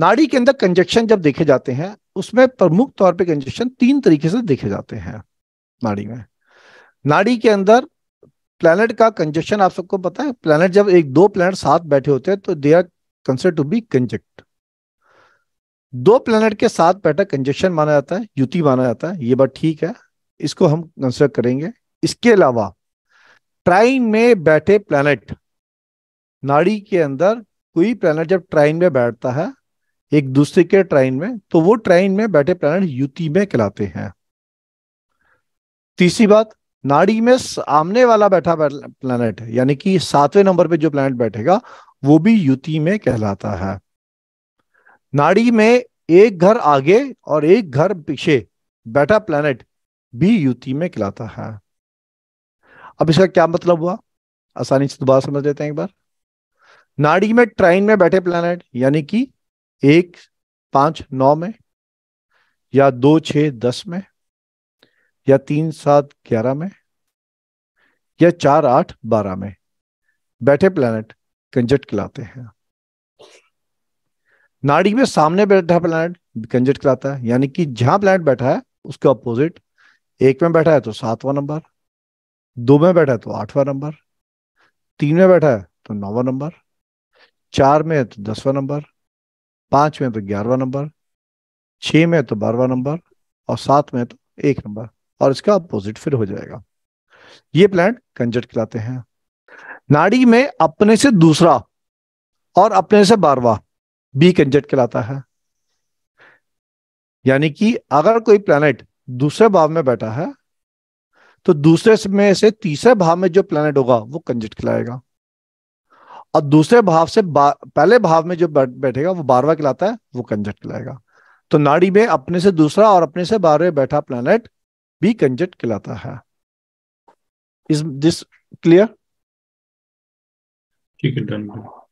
नाड़ी के अंदर कंजेक्शन जब देखे जाते हैं उसमें प्रमुख तौर पे कंजेक्शन तीन तरीके से देखे जाते हैं नाड़ी में नाड़ी के अंदर प्लैनेट का कंजेक्शन आप सबको पता है प्लैनेट जब एक दो प्लैनेट साथ बैठे होते हैं तो they are consider to be conjunct दो प्लैनेट के साथ बैठा कंजेक्शन माना जाता है युति माना जाता है ये बात ठीक है इसको हम कंसिडर करेंगे इसके अलावा ट्राइन में बैठे प्लैनेट नाड़ी के अंदर कोई प्लैनेट जब ट्राइन में बैठता है एक दूसरे के ट्राइन में तो वो ट्राइन में बैठे प्लैनेट युति में कहलाते हैं तीसरी बात नाड़ी में सामने वाला बैठा प्लैनेट यानी कि सातवें नंबर पे जो प्लैनेट बैठेगा वो भी युति में कहलाता है नाड़ी में एक घर आगे और एक घर पीछे बैठा प्लैनेट भी युति में कहलाता है अब इसका क्या मतलब हुआ आसानी से दोबारा समझ लेते हैं एक बार नाड़ी में ट्राइन में बैठे प्लैनेट यानी कि एक पांच नौ में या दो छ दस में या तीन सात ग्यारह में या चार आठ बारह में बैठे प्लैनेट कंजट कहलाते हैं नाड़ी में सामने बैठा प्लैनेट कंजट कहलाता है यानी कि जहां प्लैनेट बैठा है उसके अपोजिट एक में बैठा है तो सातवां नंबर दो में बैठा है तो आठवां नंबर तीन में बैठा है तो नौवा नंबर चार में है तो दसवां नंबर पांच में तो ग्यारहवा नंबर छ में तो बारहवा नंबर और सात में तो एक नंबर और इसका अपोजिट फिर हो जाएगा ये प्लांट कंजट कहलाते हैं नाड़ी में अपने से दूसरा और अपने से बारवा बी कंजट कहलाता है यानी कि अगर कोई प्लैनेट दूसरे भाव में बैठा है तो दूसरे में से तीसरे भाव में जो प्लैनेट होगा वो कंजट कहलाएगा और दूसरे भाव से पहले भाव में जो बैठेगा वो बारवा कहलाता है वो कंजट कहलाएगा तो नाड़ी में अपने से दूसरा और अपने से बारहवें बैठा प्लानट भी कंजट कहलाता है इज दिस क्लियर ठीक है डन